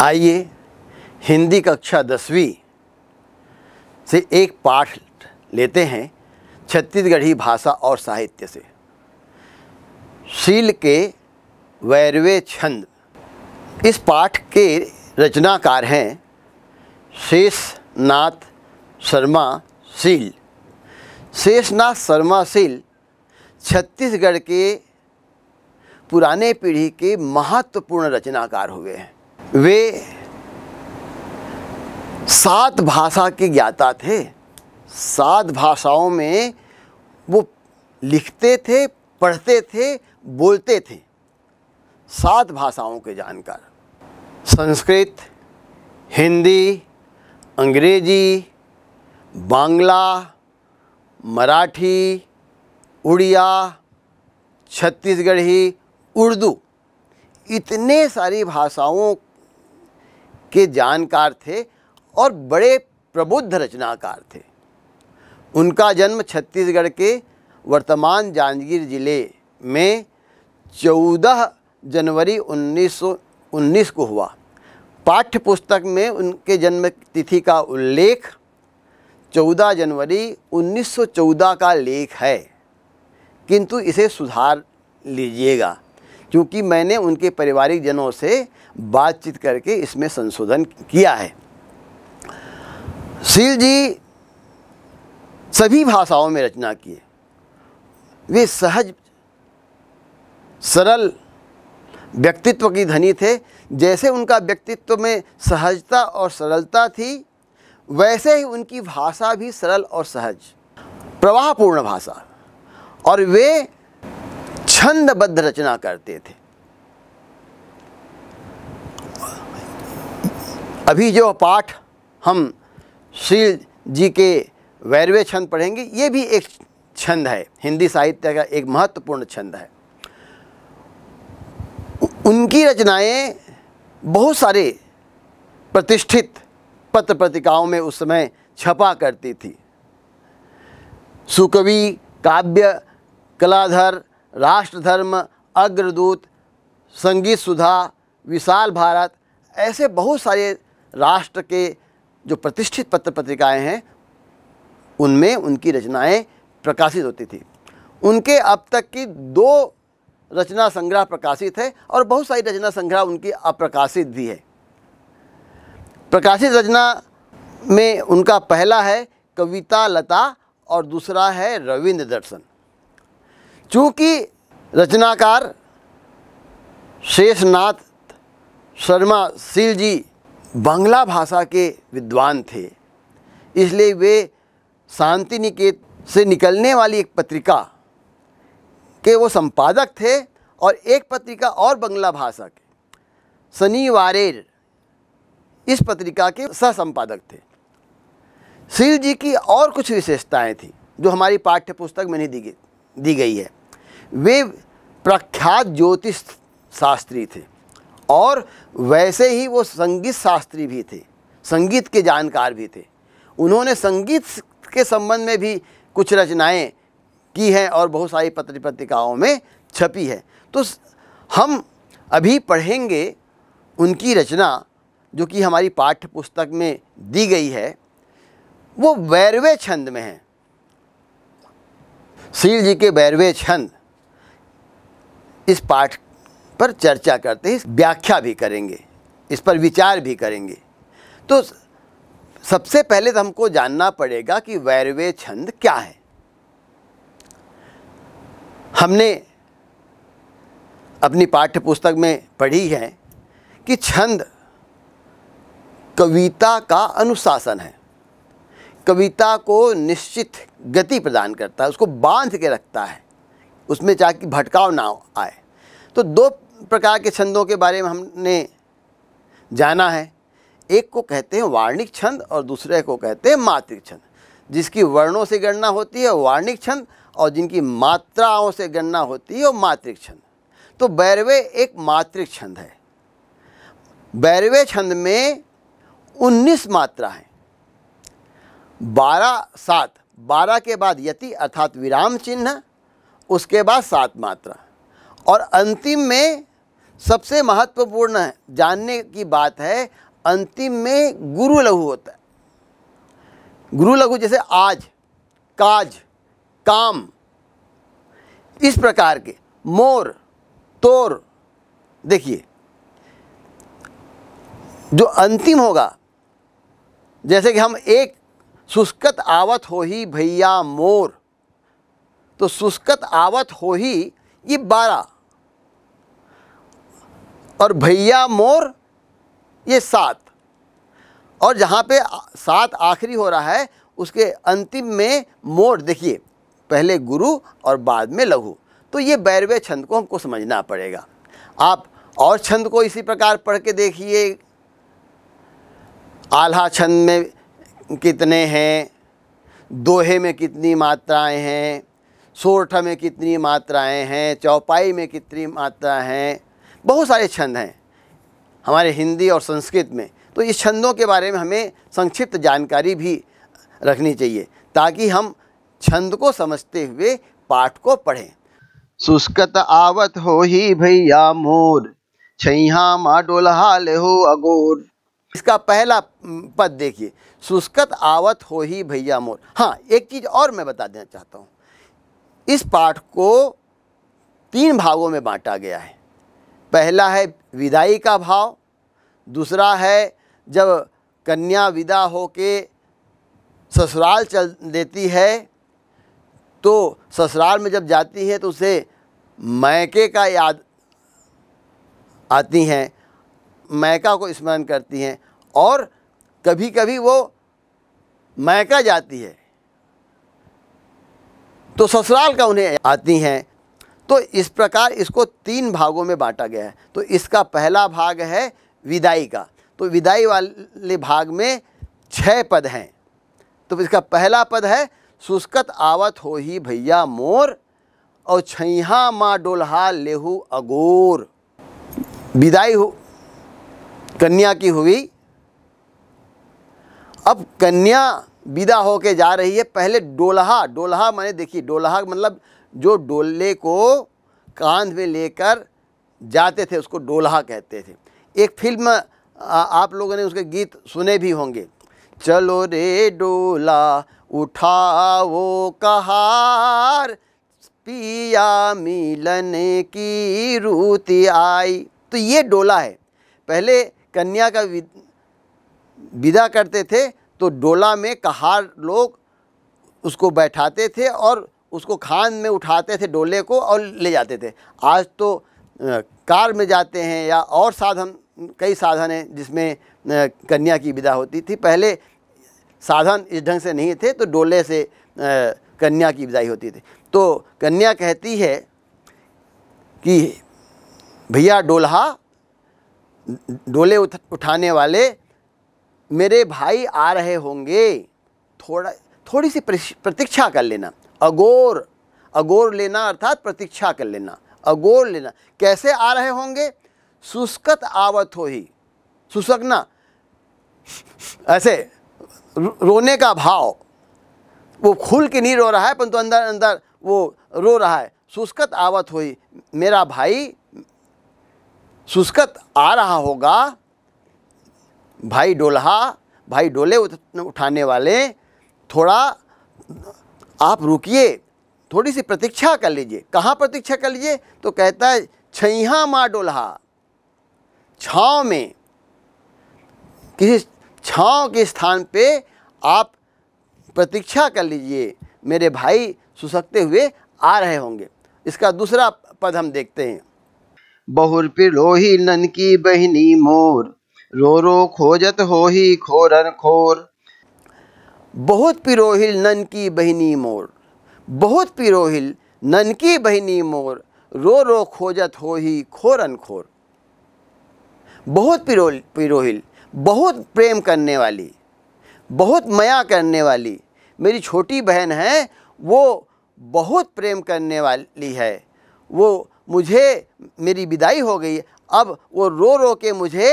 आइए हिंदी कक्षा दसवीं से एक पाठ लेते हैं छत्तीसगढ़ी भाषा और साहित्य से शील के वैरवे छंद इस पाठ के रचनाकार हैं शेषनाथ शर्मा शील शेषनाथ शर्मा शील छत्तीसगढ़ के पुराने पीढ़ी के महत्वपूर्ण रचनाकार हुए हैं वे सात भाषा के ज्ञाता थे सात भाषाओं में वो लिखते थे पढ़ते थे बोलते थे सात भाषाओं के जानकार संस्कृत हिंदी अंग्रेजी बांग्ला मराठी उड़िया छत्तीसगढ़ी उर्दू इतने सारी भाषाओं के जानकार थे और बड़े प्रबुद्ध रचनाकार थे उनका जन्म छत्तीसगढ़ के वर्तमान जांजगीर ज़िले में 14 जनवरी 1919 को हुआ पाठ्य पुस्तक में उनके जन्म तिथि का उल्लेख 14 जनवरी 1914 का लेख है किंतु इसे सुधार लीजिएगा क्योंकि मैंने उनके पारिवारिक जनों से बातचीत करके इसमें संशोधन किया है सील जी सभी भाषाओं में रचना किए वे सहज सरल व्यक्तित्व की धनी थे जैसे उनका व्यक्तित्व में सहजता और सरलता थी वैसे ही उनकी भाषा भी सरल और सहज प्रवाहपूर्ण भाषा और वे छंदबद्ध रचना करते थे अभी जो पाठ हम श्री जी के वैरवे छंद पढ़ेंगे ये भी एक छंद है हिंदी साहित्य का एक महत्वपूर्ण छंद है उनकी रचनाएं बहुत सारे प्रतिष्ठित पत्र पत्रिकाओं में उस समय छपा करती थी सुकवि काव्य कलाधर राष्ट्रधर्म अग्रदूत संगीत सुधा विशाल भारत ऐसे बहुत सारे राष्ट्र के जो प्रतिष्ठित पत्र पत्रिकाएं हैं उनमें उनकी रचनाएं प्रकाशित होती थी उनके अब तक की दो रचना संग्रह प्रकाशित है और बहुत सारी रचना संग्रह उनकी अप्रकाशित भी है प्रकाशित रचना में उनका पहला है कविता लता और दूसरा है रविंद्र दर्शन चूँकि रचनाकार शेषनाथ शर्मा सील जी बांग्ला भाषा के विद्वान थे इसलिए वे शांति निकेत से निकलने वाली एक पत्रिका के वो संपादक थे और एक पत्रिका और बंगला भाषा के शनिवारेर इस पत्रिका के सह संपादक थे शिव जी की और कुछ विशेषताएं थी जो हमारी पाठ्य पुस्तक में नहीं दी गई दी गई है वे प्रख्यात ज्योतिष शास्त्री थे और वैसे ही वो संगीत शास्त्री भी थे संगीत के जानकार भी थे उन्होंने संगीत के संबंध में भी कुछ रचनाएं की हैं और बहुत सारी पत्र पत्रिकाओं में छपी है तो हम अभी पढ़ेंगे उनकी रचना जो कि हमारी पाठ्य पुस्तक में दी गई है वो बैरवे छंद में है सील जी के बैरवे छंद इस पाठ पर चर्चा करते हैं व्याख्या भी करेंगे इस पर विचार भी करेंगे तो सबसे पहले तो हमको जानना पड़ेगा कि वैरवे छंद क्या है हमने अपनी पाठ्य पुस्तक में पढ़ी है कि छंद कविता का अनुशासन है कविता को निश्चित गति प्रदान करता है उसको बांध के रखता है उसमें चाहे भटकाव ना आए तो दो प्रकार के छंदों के बारे में हमने जाना है एक को कहते हैं वार्णिक छंद और दूसरे को कहते हैं मात्रिक छंद जिसकी वर्णों से गणना होती है वार्णिक छंद और जिनकी मात्राओं से गणना होती है वो मात्रिक छंद तो बैरवे एक मात्रिक छंद है बैरवे छंद में 19 मात्रा हैं 12 सात 12 के बाद यति अर्थात विराम चिन्ह उसके बाद सात मात्रा और अंतिम में सबसे महत्वपूर्ण जानने की बात है अंतिम में गुरु लघु होता है गुरु लघु जैसे आज काज काम इस प्रकार के मोर तोर देखिए जो अंतिम होगा जैसे कि हम एक सुस्कत आवत हो ही भैया मोर तो सुस्कत आवत हो ही ये बारह और भैया मोर ये सात और जहाँ पे सात आखिरी हो रहा है उसके अंतिम में मोर देखिए पहले गुरु और बाद में लघु तो ये बैरवे छंद को हमको समझना पड़ेगा आप और छंद को इसी प्रकार पढ़ के देखिए आल्हा छंद में कितने हैं दोहे में कितनी मात्राएं हैं सोरठ में कितनी मात्राएं हैं चौपाई में कितनी मात्राएं हैं बहुत सारे छंद हैं हमारे हिंदी और संस्कृत में तो इस छंदों के बारे में हमें संक्षिप्त जानकारी भी रखनी चाहिए ताकि हम छंद को समझते हुए पाठ को पढ़ें सुस्कत आवत हो ही भैया मोर छैहा मा डोलहाल हो अगोर इसका पहला पद देखिए सुस्कत आवत हो ही भैया मोर हाँ एक चीज़ और मैं बता देना चाहता हूँ इस पाठ को तीन भागों में बांटा गया है पहला है विदाई का भाव दूसरा है जब कन्या विदा हो के ससुराल चल देती है तो ससुराल में जब जाती है तो उसे मैके का याद आती हैं मैका को स्मरण करती हैं और कभी कभी वो मैका जाती है तो ससुराल का उन्हें आती हैं तो इस प्रकार इसको तीन भागों में बांटा गया है तो इसका पहला भाग है विदाई का तो विदाई वाले भाग में छः पद हैं तो इसका पहला पद है सुस्कत आवत हो ही भैया मोर और छैहा माँ डोल्हा लेहू अगोर विदाई हो कन्या की हुई अब कन्या विदा होके जा रही है पहले डोल्हा डोल्हा माने देखिए डोल्हा मतलब जो डोले को कांध में लेकर जाते थे उसको डोलहा कहते थे एक फिल्म आप लोगों ने उसके गीत सुने भी होंगे चलो रे डोला उठाओ कहार पिया मिलन की रूति आई तो ये डोला है पहले कन्या का विदा करते थे तो डोला में कहार लोग उसको बैठाते थे और उसको खान में उठाते थे डोले को और ले जाते थे आज तो कार में जाते हैं या और साधन कई साधन हैं जिसमें कन्या की विदा होती थी पहले साधन इस ढंग से नहीं थे तो डोले से कन्या की विदाई होती थी तो कन्या कहती है कि भैया डोल्हा डोले उठाने वाले मेरे भाई आ रहे होंगे थोड़ा थोड़ी सी प्रतीक्षा कर लेना अगोर अगोर लेना अर्थात प्रतीक्षा कर लेना अगोर लेना कैसे आ रहे होंगे सुस्कत आवत हो ही सुसकना ऐसे रोने का भाव वो खुल के नहीं रो रहा है परंतु तो अंदर अंदर वो रो रहा है सुस्कत आवत हो ही मेरा भाई सुस्कत आ रहा होगा भाई डोलहा भाई डोले उठाने वाले थोड़ा आप रुकिए थोड़ी सी प्रतीक्षा कर लीजिए कहाँ प्रतीक्षा कर लीजिए तो कहता है छैहा माँ डोल्हा छाँव में किसी छाँव के स्थान पे आप प्रतीक्षा कर लीजिए मेरे भाई सुसकते हुए आ रहे होंगे इसका दूसरा पद हम देखते हैं बहुर पिरोही नन की बहनी मोर रो रो खोजत हो ही खोरन खोर बहुत पिरोहिल नन की बहनी मोर बहुत पिरोहिल नन की बहनी मोर रो रो खोजत हो ही खोरन खोर बहुत पिरो पिरोहिल बहुत प्रेम करने वाली बहुत मया करने वाली मेरी छोटी बहन है वो बहुत प्रेम करने वाली है वो मुझे मेरी विदाई हो गई अब वो रो रो के मुझे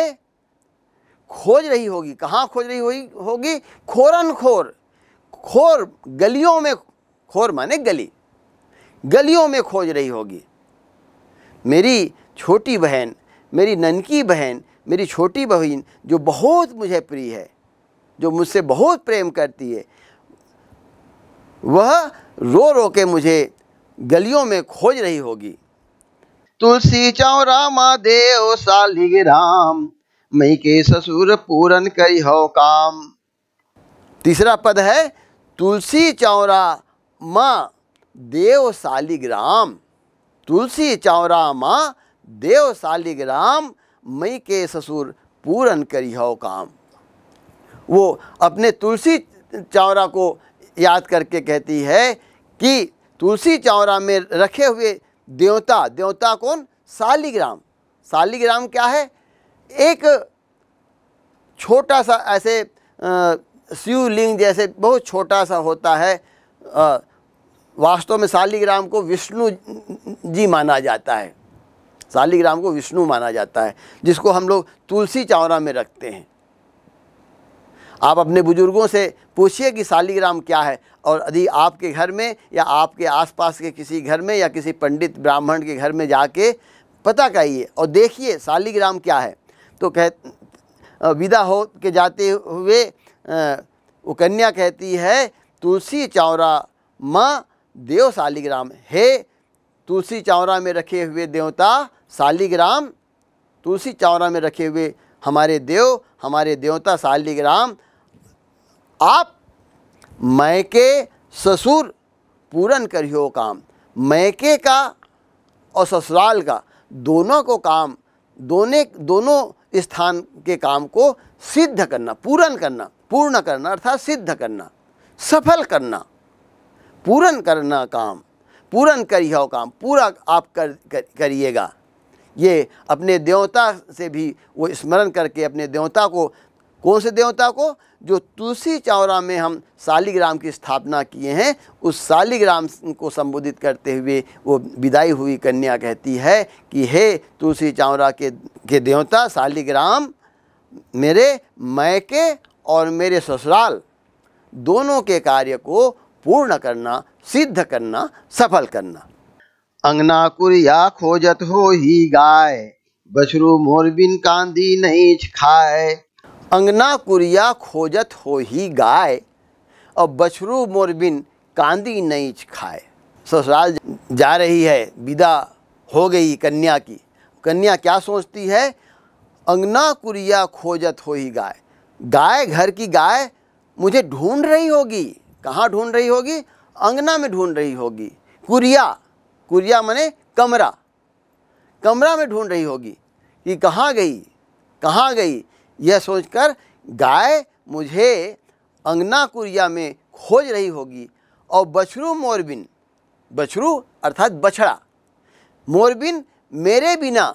खोज रही होगी कहाँ खोज रही होगी होगी खोरन खोर खोर गलियों में खोर माने गली गलियों में खोज रही होगी मेरी छोटी बहन मेरी ननकी बहन मेरी छोटी बहन जो बहुत मुझे प्रिय है जो मुझसे बहुत प्रेम करती है वह रो रो के मुझे गलियों में खोज रही होगी तुलसी मा देव सालिग राम मई के ससुर पूरन करी हो काम तीसरा पद है तुलसी चौरा माँ देव शालिग्राम तुलसी चौरा माँ देव शालिग्राम मई के ससुर पूरन करी हो काम वो अपने तुलसी चौरा को याद करके कहती है कि तुलसी चौरा में रखे हुए देवता देवता कौन शालिग्राम शालिग्राम क्या है एक छोटा सा ऐसे शिवलिंग जैसे बहुत छोटा सा होता है वास्तव में शालिग्राम को विष्णु जी माना जाता है शालिग्राम को विष्णु माना जाता है जिसको हम लोग तुलसी चावरा में रखते हैं आप अपने बुज़ुर्गों से पूछिए कि शालिग्राम क्या है और यदि आपके घर में या आपके आसपास के किसी घर में या किसी पंडित ब्राह्मण के घर में जाके पता करिए और देखिए शालिग्राम क्या है तो कह विदा हो के जाते हुए वो कन्या कहती है तुलसी चावरा माँ देव शालिग्राम हे तुलसी चावरा में रखे हुए देवता शालिग्राम तुलसी चावरा में रखे हुए हमारे देव हमारे देवता शालिग्राम आप मैं के ससुर पूरन करियो काम मैके का और ससुराल का दोनों को काम दोने दोनों स्थान के काम को सिद्ध करना पूर्ण करना पूर्ण करना अर्थात सिद्ध करना सफल करना पूर्ण करना काम पूर्ण करिए काम पूरा आप कर, कर करिएगा ये अपने देवता से भी वो स्मरण करके अपने देवता को कौन से देवता को जो तुलसी चौरा में हम शालिग्राम की स्थापना किए हैं उस शालिग्राम को संबोधित करते हुए वो विदाई हुई कन्या कहती है कि हे तुलसी चौरा के के देवता शालिग्राम मेरे मैके और मेरे ससुराल दोनों के कार्य को पूर्ण करना सिद्ध करना सफल करना अंगनाकुर या खोजत हो ही गाय बछरू मोरबिन कांदी नहीं खाए अंगना कुरिया खोजत हो ही गाय और बछरू मोरबिन कांदी नई खाए ससुराल जा रही है विदा हो गई कन्या की कन्या क्या सोचती है अंगना कुरिया खोजत हो ही गाय गाय घर की गाय मुझे ढूंढ रही होगी कहाँ ढूंढ रही होगी अंगना में ढूंढ रही होगी कुरिया कुरिया माने कमरा कमरा में ढूंढ रही होगी कि कहाँ गई कहाँ गई यह सोचकर गाय मुझे अंगना कुरिया में खोज रही होगी और बछरू मोरबिन बछरू अर्थात बछड़ा मोरबिन मेरे बिना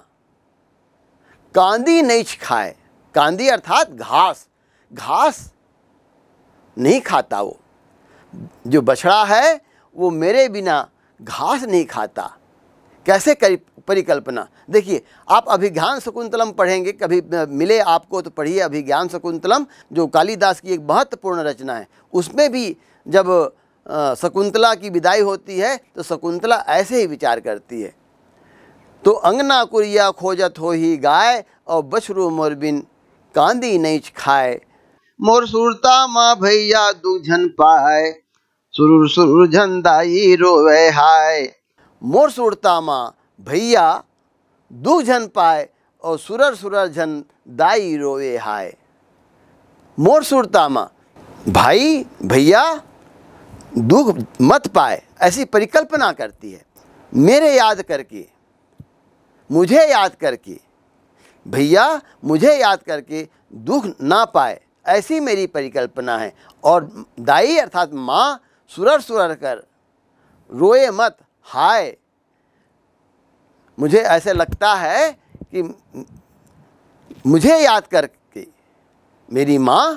कांदी नहीं खाए कांदी अर्थात घास घास नहीं खाता वो जो बछड़ा है वो मेरे बिना घास नहीं खाता कैसे करीब परिकल्पना देखिए आप अभिज्ञान शकुंतलम पढ़ेंगे कभी मिले आपको तो पढ़िए अभिज्ञान शकुंतलम जो कालिदास की एक महत्वपूर्ण रचना है उसमें भी जब शकुंतला की विदाई होती है तो शकुंतला ऐसे ही विचार करती है तो अंगना कुरिया खोजत हो ही गाय और बछरू मोरबिन कांदी नहीं खाए मोर सुरता माँ भैया दुझन पाए सुरुर सुरुर झंदाई रोवे हाय मोर सुरता माँ भैया दुख झन पाए और सुरर सुरर झन दाई रोए हाय मोर सुरतामा भाई भैया दुख मत पाए ऐसी परिकल्पना करती है मेरे याद करके मुझे याद करके भैया मुझे याद करके दुख ना पाए ऐसी मेरी परिकल्पना है और दाई अर्थात माँ सुरर सुरर कर रोए मत हाय मुझे ऐसे लगता है कि मुझे याद करके मेरी माँ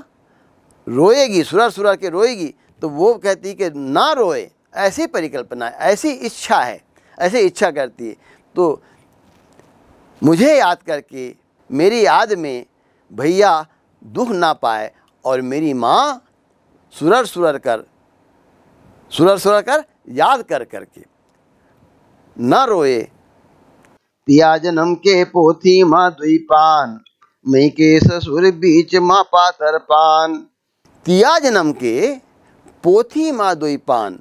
रोएगी सुरर सुरर के रोएगी तो वो कहती कि ना रोए ऐसी परिकल्पना है ऐसी इच्छा है ऐसी इच्छा करती है तो मुझे याद करके मेरी याद में भैया दुख ना पाए और मेरी माँ सुरर सुरर कर सुरर सुरर कर याद कर करके ना रोए पोथी माँ के ससुर बीच माँ पातर पान तिया जन्म के पोथी माँ द्वीपान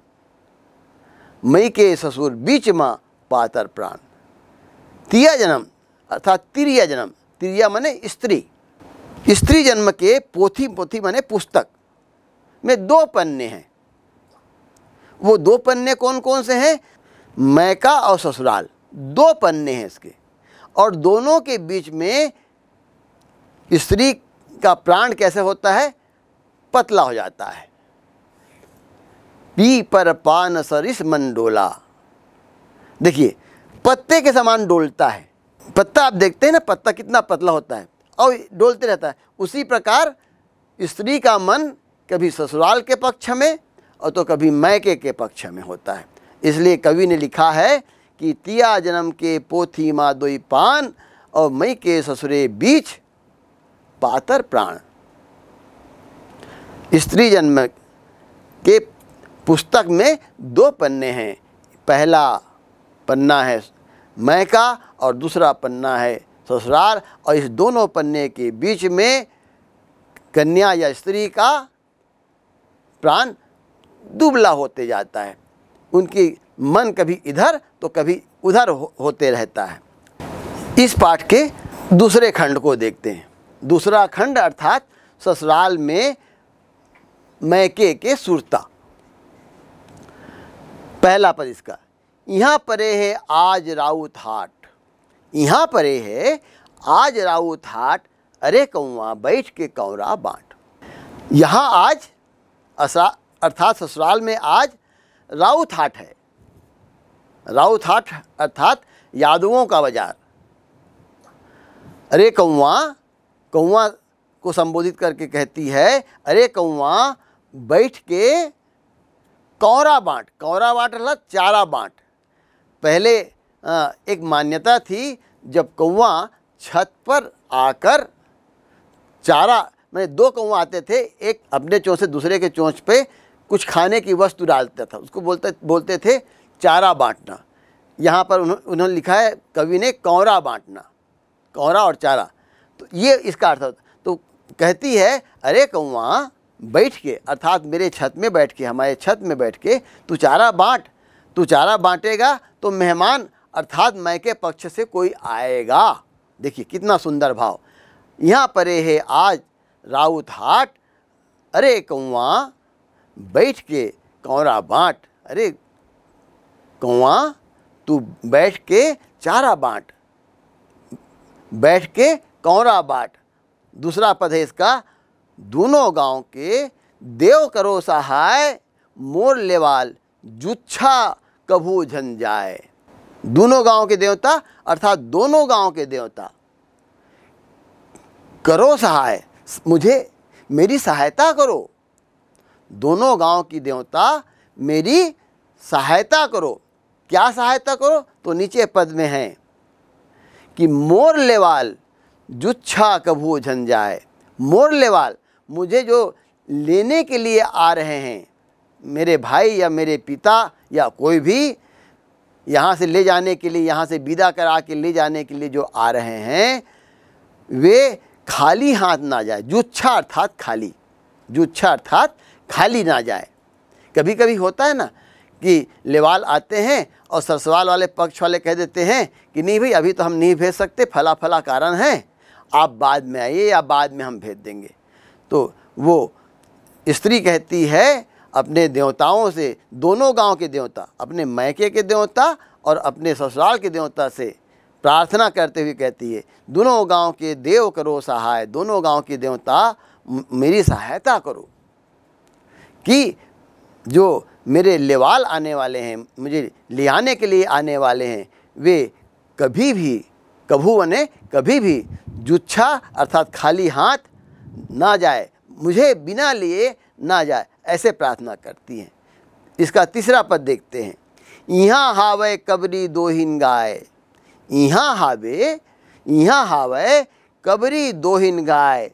मई के ससुर बीच माँ पातर प्राण तिया जन्म अर्थात तिरिया जन्म तिरिया माने स्त्री स्त्री जन्म के पोथी पोथी माने पुस्तक में दो पन्ने हैं वो दो पन्ने कौन कौन से हैं मैका और ससुराल दो पन्ने हैं इसके और दोनों के बीच में स्त्री का प्राण कैसे होता है पतला हो जाता है पी पर पान सरिस मंडोला देखिए पत्ते के समान डोलता है पत्ता आप देखते हैं ना पत्ता कितना पतला होता है और डोलते रहता है उसी प्रकार स्त्री का मन कभी ससुराल के पक्ष में और तो कभी मैके के पक्ष में होता है इसलिए कवि ने लिखा है कि तिया जन्म के पोथी मादोई पान और मई के ससुरे बीच पातर प्राण स्त्री जन्म के पुस्तक में दो पन्ने हैं पहला पन्ना है मैं का और दूसरा पन्ना है ससुराल और इस दोनों पन्ने के बीच में कन्या या स्त्री का प्राण दुबला होते जाता है उनकी मन कभी इधर तो कभी उधर होते रहता है इस पाठ के दूसरे खंड को देखते हैं दूसरा खंड अर्थात ससुराल में मैके के सुरता पहला पद इसका यहाँ परे है आज राउत हाट यहाँ परे है आज राउत हाट अरे कौआ बैठ के कौरा बाँट यहाँ आज अर्थात ससुराल में आज राउत हाट है राउत हाट अर्थात यादवों का बाजार अरे कौआ कौआ को संबोधित करके कहती है अरे कौआ बैठ के कौरा बाँट कौरा बाँट अर्थात चारा बाँट पहले एक मान्यता थी जब कौआ छत पर आकर चारा मैंने दो कौआ आते थे एक अपने चोंच से दूसरे के चोंच पे कुछ खाने की वस्तु डालता था उसको बोलते बोलते थे चारा बांटना यहाँ पर उन्होंने लिखा है कवि ने कौरा बांटना कौरा और चारा तो ये इसका अर्थ होता तो कहती है अरे कौआ बैठ के अर्थात मेरे छत में बैठ के हमारे छत में बैठ के तू चारा बाँट तू चारा बाँटेगा तो मेहमान अर्थात मैं के पक्ष से कोई आएगा देखिए कितना सुंदर भाव यहाँ परे है आज राउत हाट अरे कौआ बैठ के कौरा बाँट अरे कौआ तू बैठ के चारा बाँट बैठ के कौरा बाँट दूसरा पद है इसका दोनों गांव के देव करो सहाय मोर लेवाल जुच्छा कभू झन जाए दोनों गांव के देवता अर्थात दोनों गांव के देवता करो सहाय मुझे मेरी सहायता करो दोनों गांव की देवता मेरी सहायता करो क्या सहायता करो तो नीचे पद में है कि मोर लेवाल जुच्छा कभू झन जाए मोर लेवाल मुझे जो लेने के लिए आ रहे हैं मेरे भाई या मेरे पिता या कोई भी यहाँ से ले जाने के लिए यहाँ से विदा करा के ले जाने के लिए जो आ रहे हैं वे खाली हाथ ना जाए जुच्छा अर्थात खाली जुच्छा अर्थात खाली ना जाए कभी कभी होता है ना कि लेवाल आते हैं और सरसवाल वाले पक्ष वाले कह देते हैं कि नहीं भाई अभी तो हम नहीं भेज सकते फला फला कारण है आप बाद में आइए या बाद में हम भेज देंगे तो वो स्त्री कहती है अपने देवताओं से दोनों गांव के देवता अपने मैके के देवता और अपने ससुराल के देवता से प्रार्थना करते हुए कहती है दोनों गांव के देव करो सहाय दोनों गांव के देवता मेरी सहायता करो कि जो मेरे लेवाल आने वाले हैं मुझे ले आने के लिए आने वाले हैं वे कभी भी कभू बने कभी भी जुच्छा अर्थात खाली हाथ ना जाए मुझे बिना लिए ना जाए ऐसे प्रार्थना करती हैं इसका तीसरा पद देखते हैं यहाँ हावे कबरी दोहिन गाय यहाँ हावे यहाँ हावे कबरी दोहिन गाय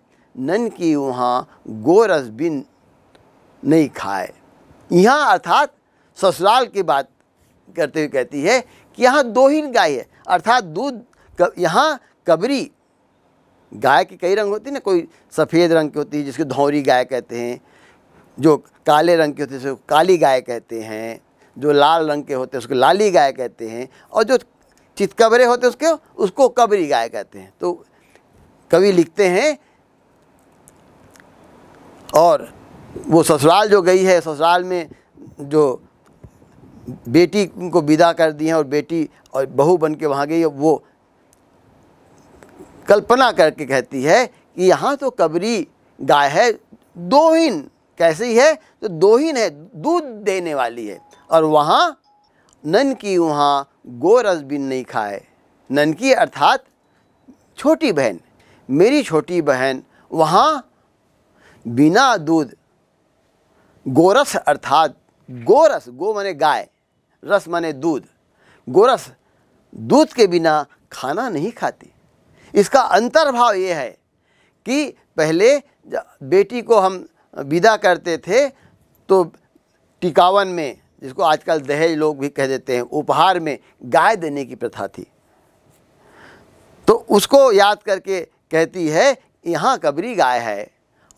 नन की वहाँ गोरस बिन नहीं खाए यहाँ अर्थात ससुराल की बात करते हुए कहती है कि यहाँ दो ही गाय है अर्थात दूध यहाँ कबरी गाय के कई रंग होती है ना कोई सफ़ेद रंग की होती है जिसको धौरी गाय कहते हैं जो काले रंग की होती है उसको काली गाय कहते हैं जो लाल रंग के होते हैं उसको लाली गाय कहते हैं और जो चितकबरे होते हैं उसके उसको कबरी गाय कहते हैं तो कवि लिखते हैं और वो ससुराल जो गई है ससुराल में जो बेटी को विदा कर दी है और बेटी और बहू बन के वहाँ गई वो कल्पना करके कहती है कि यहाँ तो कबरी गाय है दोहिन कैसी है तो दोहिन है दूध देने वाली है और वहाँ नन की वहाँ गोरस बिन नहीं खाए नन की अर्थात छोटी बहन मेरी छोटी बहन वहाँ बिना दूध गोरस अर्थात गोरस गो माने गाय रस माने दूध गोरस दूध के बिना खाना नहीं खाती इसका अंतर्भाव ये है कि पहले बेटी को हम विदा करते थे तो टिकावन में जिसको आजकल दहेज लोग भी कह देते हैं उपहार में गाय देने की प्रथा थी तो उसको याद करके कहती है यहाँ कबरी गाय है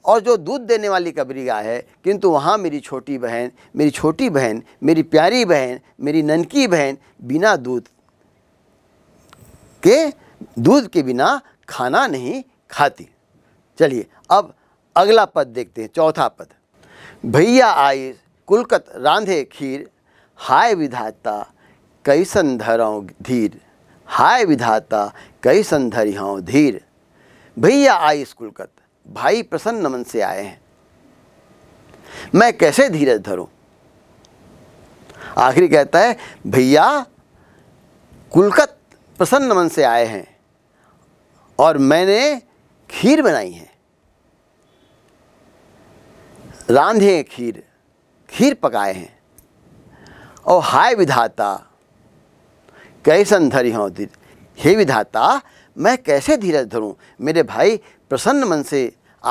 और जो दूध देने वाली कबरी है किंतु वहाँ मेरी छोटी बहन मेरी छोटी बहन मेरी प्यारी बहन मेरी ननकी बहन बिना दूध के दूध के बिना खाना नहीं खाती चलिए अब अगला पद देखते हैं चौथा पद भैया आई कुलकत रांधे खीर हाय विधाता कैसन धरों धीर हाय विधाता कैसन धरिहाऊँ धीर भैया आई कुलकत भाई प्रसन्न मन से आए हैं मैं कैसे धीरज धरूं आखिरी कहता है भैया कुलकत प्रसन्न मन से आए हैं और मैंने खीर बनाई है रांधे खीर खीर पकाए हैं और हाय विधाता कैसन धरी हो हे विधाता मैं कैसे धीरज धरूं मेरे भाई प्रसन्न मन से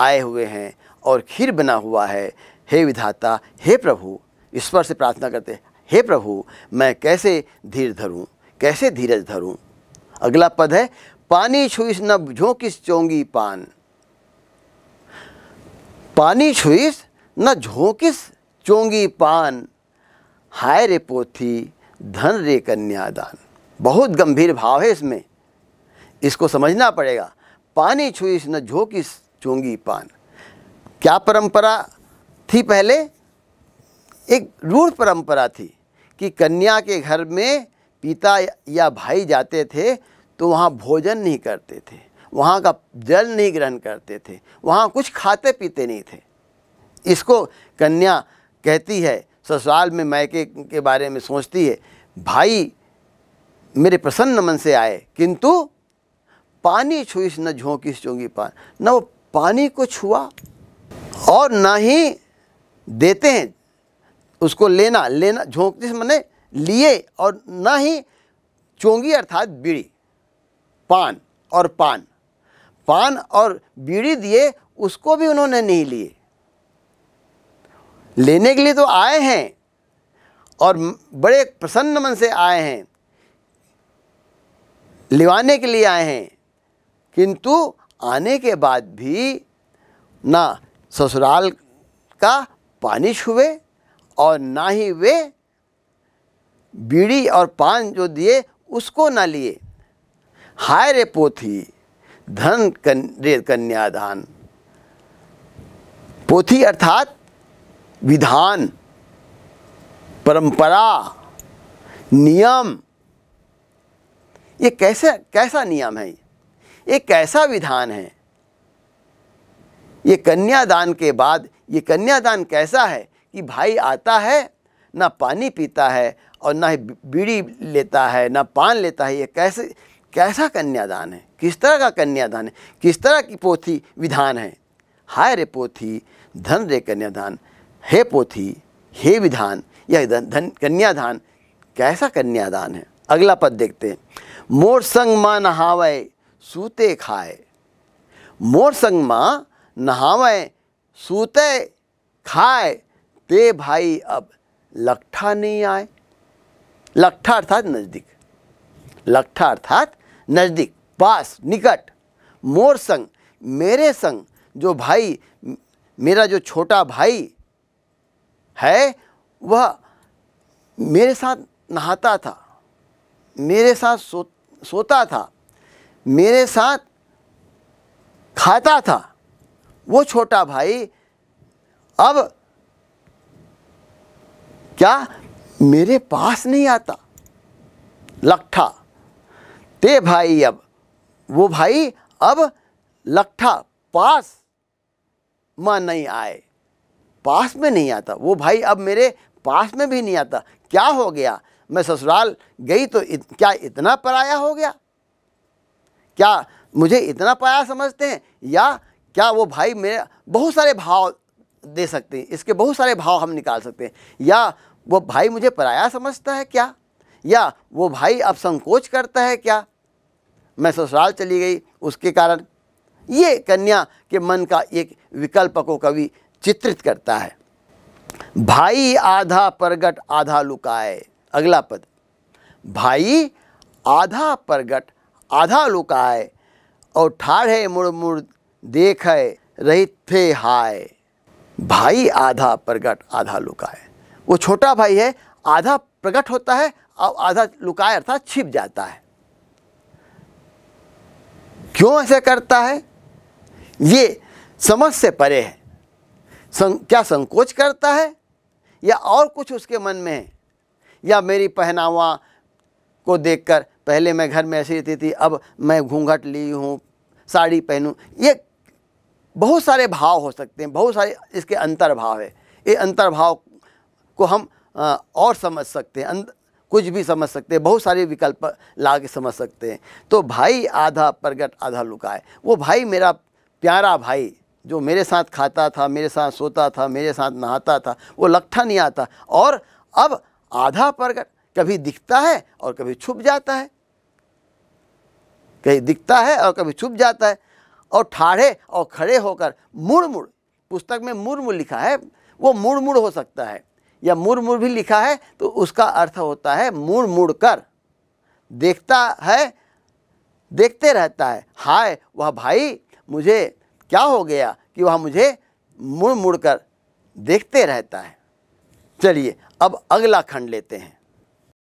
आए हुए हैं और खीर बना हुआ है हे विधाता हे प्रभु ईश्वर से प्रार्थना करते हे प्रभु मैं कैसे धीर धरूं कैसे धीरज धरूं अगला पद है पानी छुईस न झोंकिस चोंगी पान पानी छुईस न झोंकिस चोंगी पान हाय रे पोथी धन रे कन्यादान बहुत गंभीर भाव है इसमें इसको समझना पड़ेगा पानी छुईस न झोंकी चोंगी पान क्या परंपरा थी पहले एक रूढ़ परंपरा थी कि कन्या के घर में पिता या भाई जाते थे तो वहाँ भोजन नहीं करते थे वहाँ का जल नहीं ग्रहण करते थे वहाँ कुछ खाते पीते नहीं थे इसको कन्या कहती है ससुराल में मैके के बारे में सोचती है भाई मेरे प्रसन्न मन से आए किंतु पानी छुई न झोंकी चूंगी पान न वो पानी को छुआ और ना ही देते हैं उसको लेना लेना झोंकते मैंने लिए और ना ही चोंगी अर्थात बीड़ी पान और पान पान और बीड़ी दिए उसको भी उन्होंने नहीं लिए लेने के लिए तो आए हैं और बड़े प्रसन्न मन से आए हैं लिवाने के लिए आए हैं किंतु आने के बाद भी ना ससुराल का पानी छुए और ना ही वे बीड़ी और पान जो दिए उसको ना लिए हाय रे पोथी धन कन, रे कन्यादान पोथी अर्थात विधान परंपरा नियम ये कैसे कैसा नियम है ये ये कैसा विधान है ये कन्यादान के बाद ये कन्यादान कैसा है कि भाई आता है ना पानी पीता है और ना ही बीड़ी लेता है ना पान लेता है ये कैसे कैसा कन्यादान है किस तरह का कन्यादान है किस तरह की पोथी विधान है हाय रे पोथी धन रे कन्यादान हे पोथी हे विधान यह धन कन्यादान कैसा कन्यादान है अगला पद देखते हैं मोर संग माँ हावय सूते खाए मोर संग माँ नहावें सूते खाए ते भाई अब लखठा नहीं आए लट्ठा अर्थात नज़दीक लट्ठा अर्थात नज़दीक पास निकट मोर संग मेरे संग जो भाई मेरा जो छोटा भाई है वह मेरे साथ नहाता था मेरे साथ सो सोता था मेरे साथ खाता था वो छोटा भाई अब क्या मेरे पास नहीं आता लखठा ते भाई अब वो भाई अब लखठा पास माँ नहीं आए पास में नहीं आता वो भाई अब मेरे पास में भी नहीं आता क्या हो गया मैं ससुराल गई तो इत, क्या इतना पराया हो गया क्या मुझे इतना पाया समझते हैं या क्या वो भाई मेरे बहुत सारे भाव दे सकते हैं इसके बहुत सारे भाव हम निकाल सकते हैं या वो भाई मुझे पराया समझता है क्या या वो भाई अब संकोच करता है क्या मैं ससुराल चली गई उसके कारण ये कन्या के मन का एक विकल्प को कवि चित्रित करता है भाई आधा प्रगट आधा लुकाए अगला पद भाई आधा प्रगट आधा लुकाए और ठाढ़े मुड़ मुड़ देख रही थे हाय भाई आधा प्रगट आधा लुकाए वो छोटा भाई है आधा प्रकट होता है और आधा लुकाए अर्थात छिप जाता है क्यों ऐसे करता है ये समझ से परे है सं, क्या संकोच करता है या और कुछ उसके मन में है या मेरी पहनावा को देखकर पहले मैं घर में ऐसी रहती थी अब मैं घूंघट ली हूँ साड़ी पहनूँ ये बहुत सारे भाव हो सकते हैं बहुत सारे इसके अंतर्भाव है ये अंतर्भाव को हम और समझ सकते हैं कुछ भी समझ सकते हैं बहुत सारे विकल्प ला के समझ सकते हैं तो भाई आधा प्रगट आधा लुकाए वो भाई मेरा प्यारा भाई जो मेरे साथ खाता था मेरे साथ सोता था मेरे साथ नहाता था वो लगता नहीं आता और अब आधा प्रगट कभी दिखता है और कभी छुप जाता है कहीं दिखता है और कभी छुप जाता है और ठाढ़े और खड़े होकर मुड़ मुड़ पुस्तक में मुड़ लिखा है वो मुड़ मुड़ हो सकता है या मुड़ भी लिखा है तो उसका अर्थ होता है मुड़ मुड़ कर देखता है देखते रहता है हाय वह भाई मुझे क्या हो गया कि वह मुझे मुड़ मुड़ कर देखते रहता है चलिए अब अगला खंड लेते हैं